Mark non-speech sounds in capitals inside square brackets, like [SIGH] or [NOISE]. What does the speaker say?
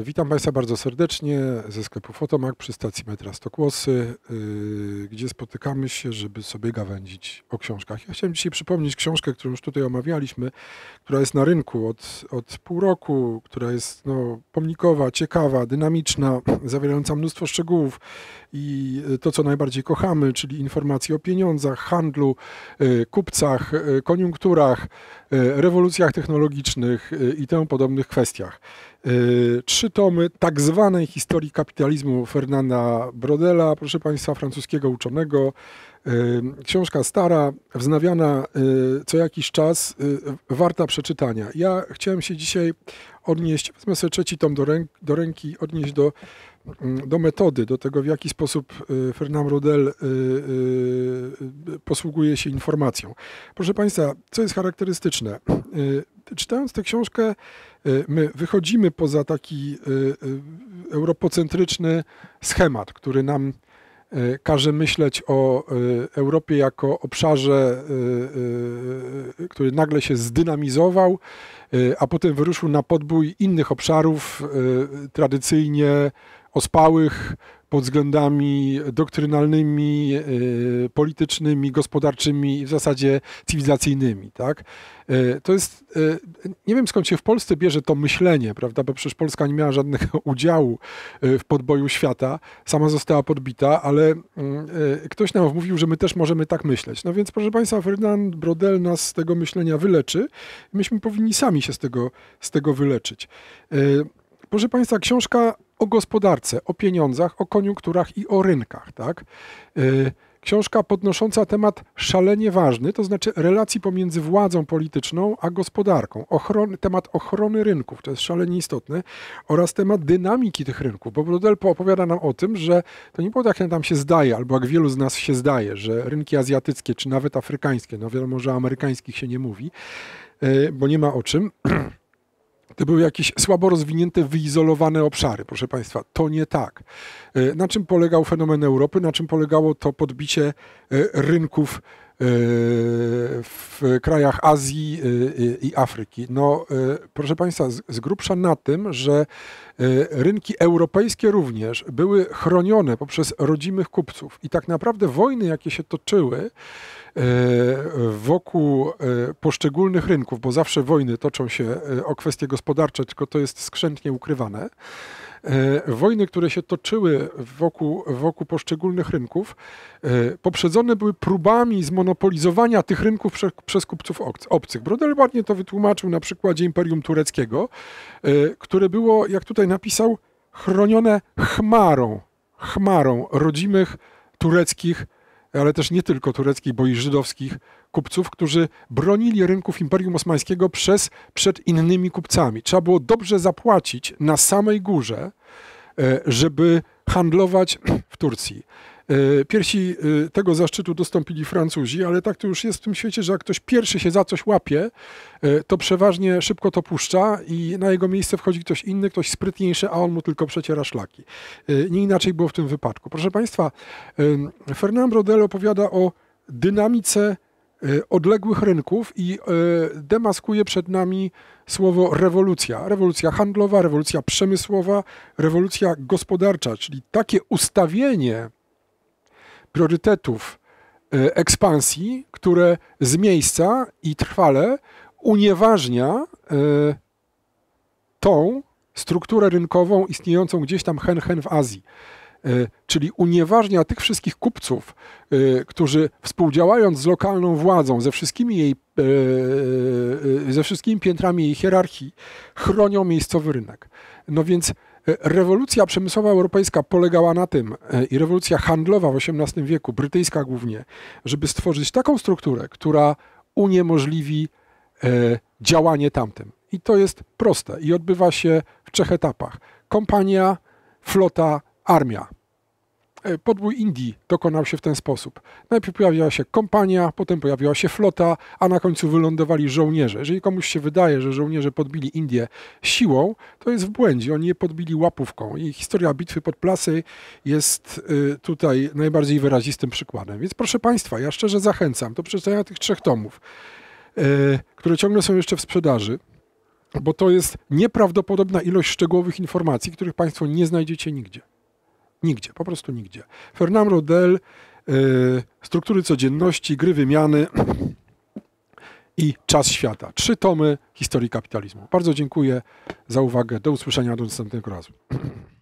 E, witam Państwa bardzo serdecznie ze sklepu Fotomak przy stacji metra Stokłosy, e, gdzie spotykamy się, żeby sobie gawędzić o książkach. Ja chciałem dzisiaj przypomnieć książkę, którą już tutaj omawialiśmy, która jest na rynku od, od pół roku, która jest no, pomnikowa, ciekawa, dynamiczna, zawierająca mnóstwo szczegółów i e, to, co najbardziej kochamy, czyli informacje o pieniądzach, handlu, kupcach, koniunkturach, rewolucjach technologicznych i temu podobnych kwestiach. Y, trzy tomy tak zwanej historii kapitalizmu Fernanda Brodela, proszę Państwa, francuskiego uczonego, Książka stara, wznawiana y, co jakiś czas, y, warta przeczytania. Ja chciałem się dzisiaj odnieść, wezmę sobie trzeci tom do, ręk, do ręki, odnieść do, mm, do metody, do tego, w jaki sposób y, Fernand Rodel posługuje się informacją. Proszę Państwa, co jest charakterystyczne? Czytając tę książkę, my wychodzimy poza taki europocentryczny schemat, który nam E, każe myśleć o e, Europie jako obszarze, e, który nagle się zdynamizował, a potem wyruszył na podbój innych obszarów tradycyjnie ospałych, pod względami doktrynalnymi, e, politycznymi, gospodarczymi i w zasadzie cywilizacyjnymi. Tak? E, to jest, e, nie wiem skąd się w Polsce bierze to myślenie, prawda? bo przecież Polska nie miała żadnego [LAUGHS] udziału w podboju świata, sama została podbita, ale mm, ktoś nam mówił, że my też możemy tak myśleć. No więc proszę Państwa, Ferdinand Brodel nas z tego myślenia wyleczy. Myśmy powinni sami się z tego, z tego wyleczyć. Proszę Państwa, książka o gospodarce, o pieniądzach, o koniunkturach i o rynkach. Tak? Y, książka podnosząca temat szalenie ważny, to znaczy relacji pomiędzy władzą polityczną a gospodarką, ochron, temat ochrony rynków, to jest szalenie istotne, oraz temat dynamiki tych rynków, bo Brudel opowiada nam o tym, że to nie było tak, jak nam się zdaje, albo jak wielu z nas się zdaje, że rynki azjatyckie czy nawet afrykańskie, no wiadomo, że amerykańskich się nie mówi, y, bo nie ma o czym. [CLEARS THROAT] To były jakieś słabo rozwinięte, wyizolowane obszary, proszę Państwa. To nie tak. E, na czym polegał fenomen Europy? Na czym polegało to podbicie e, rynków? w krajach Azji y, y, i Afryki. No, y, proszę Państwa, z grubsza na tym, że rynki europejskie również były chronione poprzez rodzimych kupców. I tak naprawdę wojny, jakie się toczyły wokół poszczególnych rynków, bo zawsze wojny toczą się o kwestie gospodarcze, tylko to jest skrzętnie ukrywane E, wojny, które się toczyły wokół, wokół poszczególnych rynków, e, poprzedzone były próbami zmonopolizowania tych rynków prze, przez kupców obcych. Brodel ładnie to wytłumaczył na przykładzie Imperium Tureckiego, e, które było, jak tutaj napisał, chronione chmarą, chmarą rodzimych tureckich ale też nie tylko tureckich, bo i żydowskich kupców, którzy bronili rynków Imperium Osmańskiego przez, przed innymi kupcami. Trzeba było dobrze zapłacić na samej górze, e, żeby handlować [CLEARS THROAT] w Turcji. E, Pierwsi e, tego zaszczytu dostąpili Francuzi, ale tak to już jest w tym świecie, że jak ktoś pierwszy się za coś łapie, to przeważnie szybko to puszcza i na jego miejsce wchodzi ktoś inny, ktoś sprytniejszy, a on mu tylko przeciera szlaki. Nie inaczej było w tym wypadku. Proszę Państwa, Fernand Brodel opowiada o dynamice E, odległych rynków i e, demaskuje przed nami słowo rewolucja. Rewolucja handlowa, rewolucja przemysłowa, rewolucja gospodarcza, czyli takie ustawienie priorytetów e, ekspansji, które z miejsca i trwale unieważnia tą strukturę rynkową istniejącą gdzieś tam hen-hen w Azji. E, czyli unieważnia tych wszystkich kupców, e, którzy współdziałając z lokalną władzą, ze wszystkimi jej, e, ze wszystkimi piętrami jej hierarchii, chronią miejscowy rynek. No więc Rewolucja przemysłowa europejska polegała na tym i rewolucja handlowa w XVIII wieku, brytyjska głównie, żeby stworzyć taką strukturę, która uniemożliwi działanie tamtym. I to jest proste i odbywa się w trzech etapach: kompania, flota, armia. E, podbój Indii dokonał się w ten sposób. Najpierw pojawiła się kompania, potem pojawiła się flota, a na końcu wylądowali żołnierze. Jeżeli komuś się wydaje, że żołnierze podbili Indię siłą, to jest w błędzie. Oni je podbili łapówką. I historia bitwy pod Plasy jest e, tutaj najbardziej wyrazistym przykładem. Więc proszę Państwa, ja szczerze zachęcam do przeczytania tych trzech tomów, e, które ciągle są jeszcze w sprzedaży bo to jest nieprawdopodobna ilość szczegółowych informacji, których Państwo nie znajdziecie nigdzie. Nigdzie, po prostu nigdzie. Fernand Rodel, y, struktury codzienności, gry wymiany [CLEARS THROAT] i czas świata. Trzy tomy historii kapitalizmu. Bardzo dziękuję za uwagę. Do usłyszenia do następnego razu. [CLEARS THROAT]